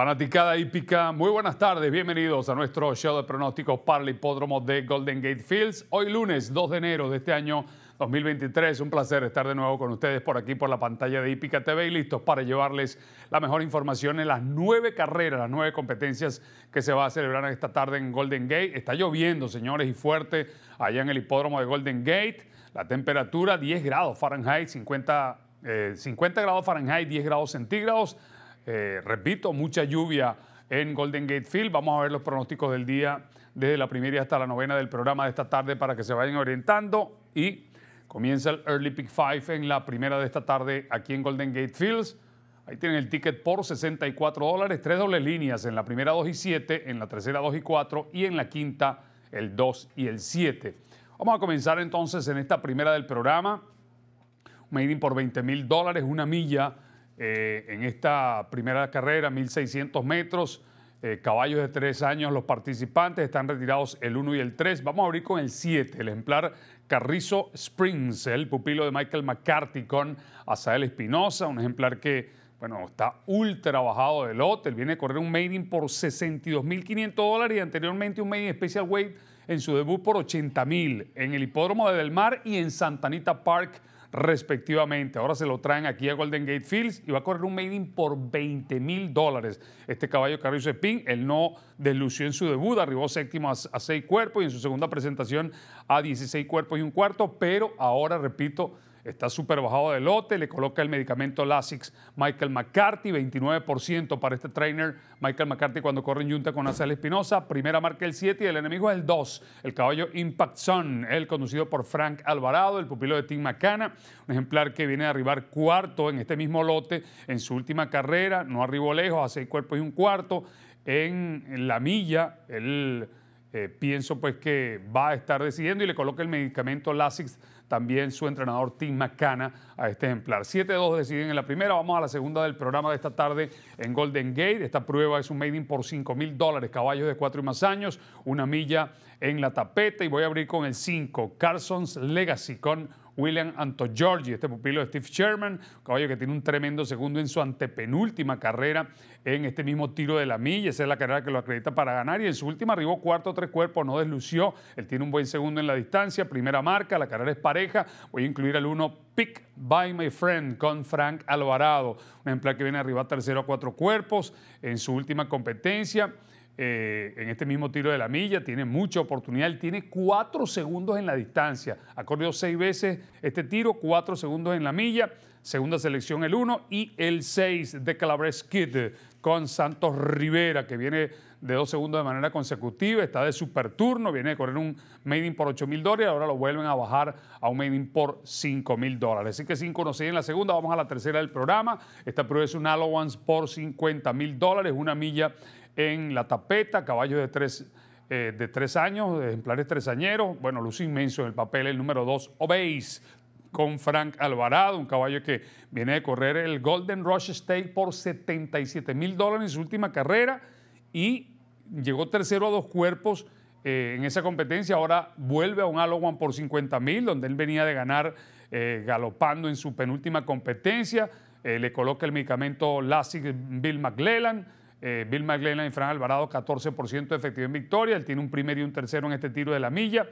Fanaticada hípica, muy buenas tardes, bienvenidos a nuestro show de pronósticos para el hipódromo de Golden Gate Fields. Hoy lunes 2 de enero de este año 2023, un placer estar de nuevo con ustedes por aquí por la pantalla de Hípica TV y listos para llevarles la mejor información en las nueve carreras, las nueve competencias que se va a celebrar esta tarde en Golden Gate. Está lloviendo, señores, y fuerte allá en el hipódromo de Golden Gate. La temperatura 10 grados Fahrenheit, 50, 50 eh, grados Fahrenheit, 10 grados centígrados. Eh, repito, mucha lluvia en Golden Gate Field. Vamos a ver los pronósticos del día desde la primera hasta la novena del programa de esta tarde para que se vayan orientando y comienza el Early Pick 5 en la primera de esta tarde aquí en Golden Gate Fields. Ahí tienen el ticket por 64 dólares, tres dobles líneas en la primera 2 y 7, en la tercera 2 y 4 y en la quinta el 2 y el 7. Vamos a comenzar entonces en esta primera del programa. Un por 20 mil dólares, una milla eh, en esta primera carrera, 1.600 metros, eh, caballos de tres años, los participantes están retirados el 1 y el 3. Vamos a abrir con el 7, el ejemplar Carrizo Springs, el pupilo de Michael McCarthy con Azael Espinosa, un ejemplar que, bueno, está ultra bajado del lote. viene a correr un maiden por 62.500 dólares y anteriormente un maiden special weight en su debut por 80.000 en el hipódromo de Del Mar y en Santanita Park respectivamente. Ahora se lo traen aquí a Golden Gate Fields y va a correr un maiden por 20 mil dólares. Este caballo Carlos ping, él no delució en su debut, arribó séptimo a, a seis cuerpos y en su segunda presentación a 16 cuerpos y un cuarto, pero ahora, repito, está súper bajado de lote, le coloca el medicamento Lasix Michael McCarthy, 29% para este trainer Michael McCarthy cuando corre en junta con Azal Espinosa, primera marca el 7 y el enemigo es el 2, el caballo Impact Sun, el conducido por Frank Alvarado, el pupilo de Tim Macana, un ejemplar que viene a arribar cuarto en este mismo lote en su última carrera, no arribó lejos, a seis cuerpos y un cuarto, en la milla, él eh, pienso pues que va a estar decidiendo y le coloca el medicamento Lasix también su entrenador Tim macana a este ejemplar. 7-2 deciden en la primera, vamos a la segunda del programa de esta tarde en Golden Gate. Esta prueba es un maiden por 5 mil dólares, caballos de 4 y más años, una milla en la tapeta y voy a abrir con el 5, Carson's Legacy con William Antogiorgi, este pupilo de Steve Sherman, caballo que tiene un tremendo segundo en su antepenúltima carrera en este mismo tiro de la milla. Esa es la carrera que lo acredita para ganar y en su última arribó cuarto, tres cuerpos, no deslució. Él tiene un buen segundo en la distancia, primera marca, la carrera es pareja. Voy a incluir al uno Pick by My Friend con Frank Alvarado, un ejemplar que viene arriba tercero a cuatro cuerpos en su última competencia. Eh, en este mismo tiro de la milla, tiene mucha oportunidad, él tiene cuatro segundos en la distancia, ha corrido seis veces este tiro, cuatro segundos en la milla, segunda selección el 1 y el 6 de Calabres Kid con Santos Rivera, que viene de dos segundos de manera consecutiva, está de super turno, viene de correr un made in por 8 mil dólares, ahora lo vuelven a bajar a un made in por 5 mil dólares. Así que sin conocer en la segunda, vamos a la tercera del programa. Esta prueba es un allowance por 50 mil dólares, una milla en La Tapeta, caballo de tres, eh, de tres años, ejemplares tresañeros. Bueno, luz inmenso en el papel el número dos, Obeis, con Frank Alvarado, un caballo que viene de correr el Golden Rush State por 77 mil dólares en su última carrera y llegó tercero a dos cuerpos eh, en esa competencia. Ahora vuelve a un All-O-One por 50 mil, donde él venía de ganar eh, galopando en su penúltima competencia. le coloca el medicamento Lassig Bill McLellan. Eh, Bill McLean y Fran Alvarado, 14% de efectivo en victoria. Él tiene un primer y un tercero en este tiro de la milla.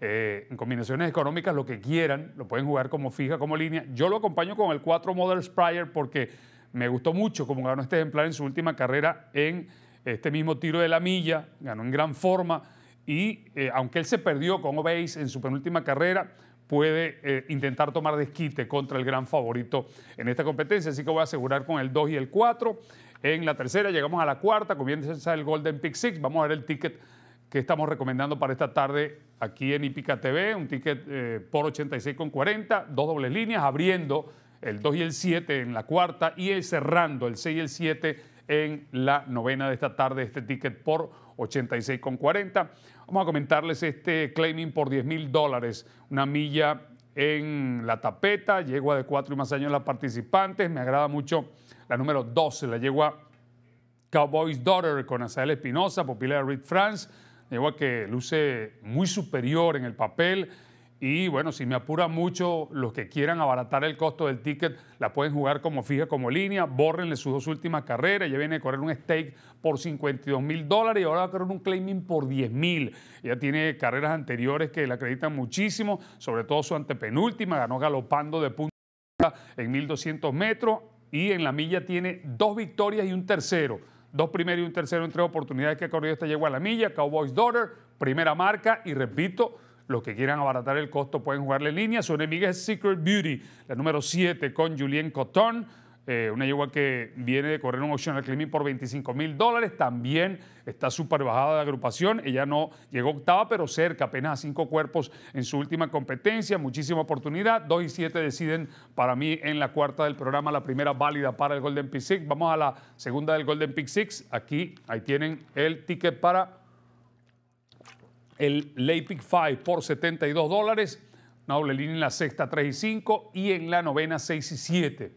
Eh, en combinaciones económicas, lo que quieran, lo pueden jugar como fija, como línea. Yo lo acompaño con el 4 Models Pryor porque me gustó mucho como ganó este ejemplar en su última carrera en este mismo tiro de la milla. Ganó en gran forma. Y eh, aunque él se perdió con veis, en su penúltima carrera, puede intentar tomar desquite contra el gran favorito en esta competencia. Así que voy a asegurar con el 2 y el 4 en la tercera. Llegamos a la cuarta, comienza el Golden Pick Six. Vamos a ver el ticket que estamos recomendando para esta tarde aquí en Ipica TV. Un ticket eh, por 86,40, dos dobles líneas, abriendo el 2 y el 7 en la cuarta y cerrando el 6 y el 7 en la novena de esta tarde, este ticket por 86,40. Vamos a comentarles este claiming por 10 mil dólares, una milla en la tapeta, yegua de cuatro y más años las participantes. Me agrada mucho la número 12, la yegua Cowboy's Daughter con Azael Espinosa, pupila de Reed France, yegua que luce muy superior en el papel y bueno, si me apura mucho, los que quieran abaratar el costo del ticket la pueden jugar como fija, como línea. Bórrenle sus dos últimas carreras. ya viene a correr un stake por 52 mil dólares y ahora va a correr un claiming por 10 mil. ya tiene carreras anteriores que le acreditan muchísimo, sobre todo su antepenúltima. Ganó galopando de punta en 1200 metros y en la milla tiene dos victorias y un tercero. Dos primeros y un tercero entre oportunidades que ha corrido esta yegua a la milla. Cowboys Daughter, primera marca y repito los que quieran abaratar el costo pueden jugarle en línea. Su enemiga es Secret Beauty, la número 7 con Julien Cotón, eh, una yegua que viene de correr un optional climbing por 25 mil dólares, también está súper bajada de agrupación, ella no llegó octava, pero cerca, apenas a cinco cuerpos en su última competencia, muchísima oportunidad, Dos y siete deciden para mí en la cuarta del programa, la primera válida para el Golden Pick Six, vamos a la segunda del Golden Pick Six, aquí, ahí tienen el ticket para el Leipzig 5 por 72 dólares, una doble línea en la sexta 3 y 5 y en la novena 6 y 7.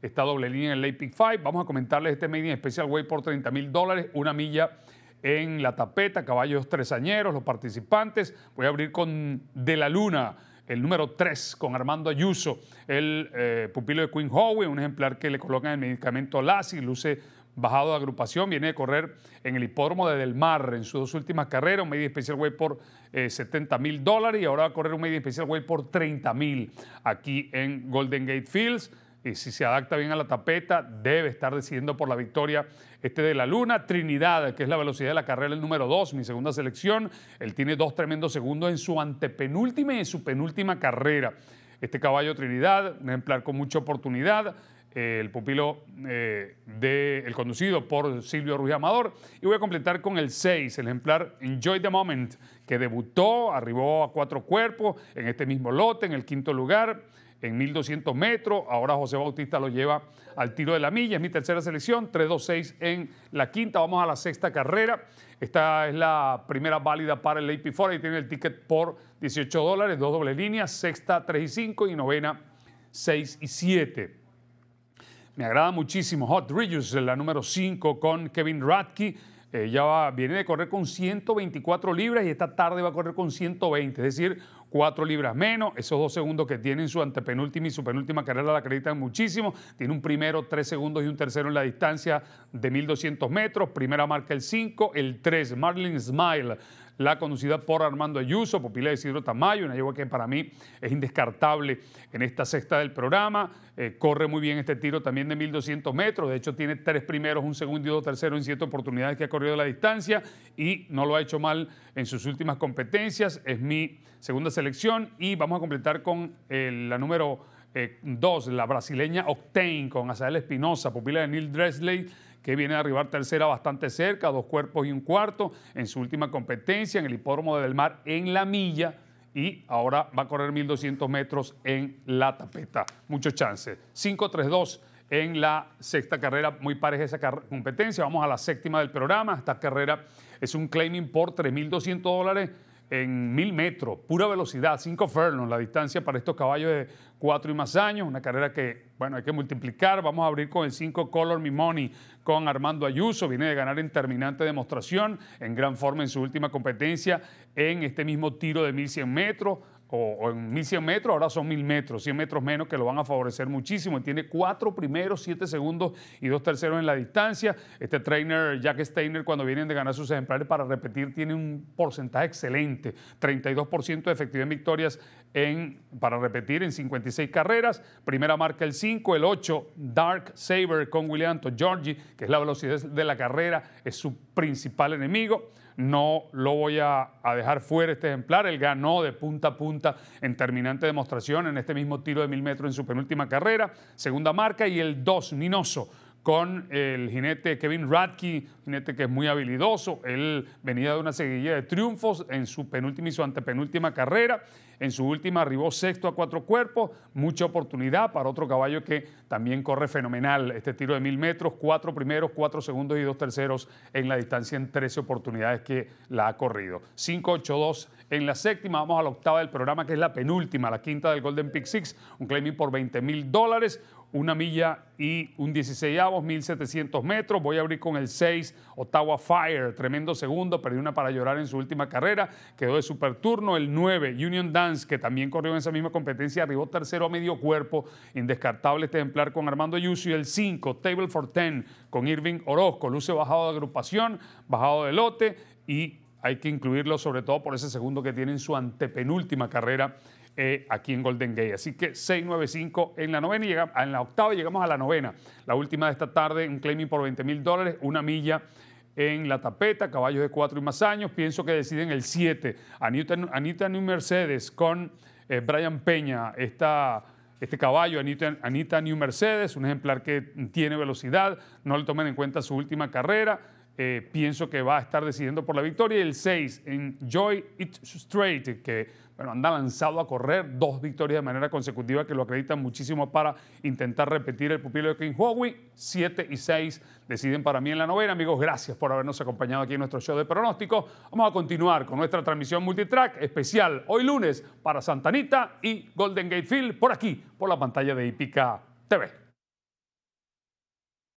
Esta doble línea en el Leipzig 5. Vamos a comentarles este Made in Special Way por 30 mil dólares, una milla en la tapeta, caballos tresañeros, los participantes. Voy a abrir con De la Luna, el número 3, con Armando Ayuso, el eh, pupilo de Queen Howe, un ejemplar que le colocan el medicamento LASI, luce bajado de agrupación, viene de correr en el hipódromo de Del Mar en sus dos últimas carreras, un media especial way por 70 eh, mil dólares y ahora va a correr un media especial way por 30 mil aquí en Golden Gate Fields. Y si se adapta bien a la tapeta, debe estar decidiendo por la victoria este de la Luna. Trinidad, que es la velocidad de la carrera, el número 2, mi segunda selección. Él tiene dos tremendos segundos en su antepenúltima y en su penúltima carrera. Este caballo Trinidad, un ejemplar con mucha oportunidad el pupilo eh, del conducido por Silvio Ruiz Amador. Y voy a completar con el 6, el ejemplar Enjoy the Moment, que debutó, arribó a cuatro cuerpos en este mismo lote, en el quinto lugar, en 1200 metros. Ahora José Bautista lo lleva al tiro de la milla. Es mi tercera selección, 3-2-6 en la quinta. Vamos a la sexta carrera. Esta es la primera válida para el AP4. Ahí tiene el ticket por 18 dólares, dos doble líneas, sexta 3 y 5 y novena 6 y 7. Me agrada muchísimo Hot Ridges, la número 5 con Kevin Radke. Ella eh, viene de correr con 124 libras y esta tarde va a correr con 120, es decir, 4 libras menos. Esos dos segundos que tiene en su antepenúltima y su penúltima carrera la acreditan muchísimo. Tiene un primero, 3 segundos y un tercero en la distancia de 1200 metros. Primera marca el 5, el 3, Marlin Smile la conducida por Armando Ayuso, pupila de Isidro Tamayo, una yegua que para mí es indescartable en esta sexta del programa. Eh, corre muy bien este tiro también de 1200 metros, de hecho tiene tres primeros, un segundo y dos terceros en siete oportunidades que ha corrido la distancia y no lo ha hecho mal en sus últimas competencias. Es mi segunda selección y vamos a completar con eh, la número eh, dos, la brasileña Octane, con Azael Espinosa, pupila de Neil Dresley que viene a arribar tercera bastante cerca, dos cuerpos y un cuarto, en su última competencia en el hipódromo del mar en la milla y ahora va a correr 1200 metros en la tapeta. Muchos chances. 5-3-2 en la sexta carrera, muy pareja esa competencia. Vamos a la séptima del programa. Esta carrera es un claiming por 3200 dólares en mil metros, pura velocidad, ...cinco furlongs, la distancia para estos caballos de cuatro y más años, una carrera que, bueno, hay que multiplicar. Vamos a abrir con el 5 Color Mi Money con Armando Ayuso, viene de ganar en terminante demostración, en gran forma en su última competencia, en este mismo tiro de 1100 metros o, en 1100 metros, ahora son 1000 metros, 100 metros menos que lo van a favorecer muchísimo. Tiene cuatro primeros, siete segundos y dos terceros en la distancia. Este trainer Jack Steiner, cuando vienen de ganar sus ejemplares para repetir, tiene un porcentaje excelente, 32% de efectividad en victorias en, para repetir en 56 carreras. Primera marca el 5, el 8, Dark Saber con William Georgie, que es la velocidad de la carrera, es su principal enemigo no lo voy a, dejar fuera este ejemplar. Él ganó de punta a punta en terminante demostración en este mismo tiro de mil metros en su penúltima carrera, segunda marca, y el 2, Ninoso, con el jinete Kevin Radke, jinete que es muy habilidoso. Él venía de una seguidilla de triunfos en su penúltima y su antepenúltima carrera en su última arribó sexto a cuatro cuerpos, mucha oportunidad para otro caballo que también corre fenomenal. Este tiro de mil metros, cuatro primeros, cuatro segundos y dos terceros en la distancia en 13 oportunidades que la ha corrido. 5-8-2 en la séptima, vamos a la octava del programa que es la penúltima, la quinta del Golden Pick Six, un claiming por 20 mil dólares una milla y un 16 avos, 1700 metros. Voy a abrir con el 6, Ottawa Fire, tremendo segundo, perdió una para llorar en su última carrera, quedó de superturno. El 9, Union Dance que también corrió en esa misma competencia, arribó tercero a medio cuerpo, indescartable este ejemplar con Armando Yusu y el 5, Table for Ten con Irving Orozco, luce bajado de agrupación, bajado de lote y hay que incluirlo sobre todo por ese segundo que tiene en su antepenúltima carrera eh, aquí en Golden Gate. Así que 695 en la novena en la octava y llegamos a la novena. La última de esta tarde, un claiming por 20 mil dólares, una milla en la tapeta, caballos de cuatro y más años. Pienso que deciden el 7. Anita, Anita New Mercedes con eh, Brian Peña, este caballo, Anita, Anita New Mercedes, un ejemplar que tiene velocidad, no le tomen en cuenta su última carrera. Eh, pienso que va a estar decidiendo por la victoria. el 6 en Joy It Straight, que bueno, anda lanzado a correr dos victorias de manera consecutiva que lo acreditan muchísimo para intentar repetir el pupilo de King Huawei. 7 y 6 deciden para mí en la novena. Amigos, gracias por habernos acompañado aquí en nuestro show de pronóstico. Vamos a continuar con nuestra transmisión multitrack especial hoy lunes para Santanita y Golden Gate Field por aquí, por la pantalla de Ipica TV.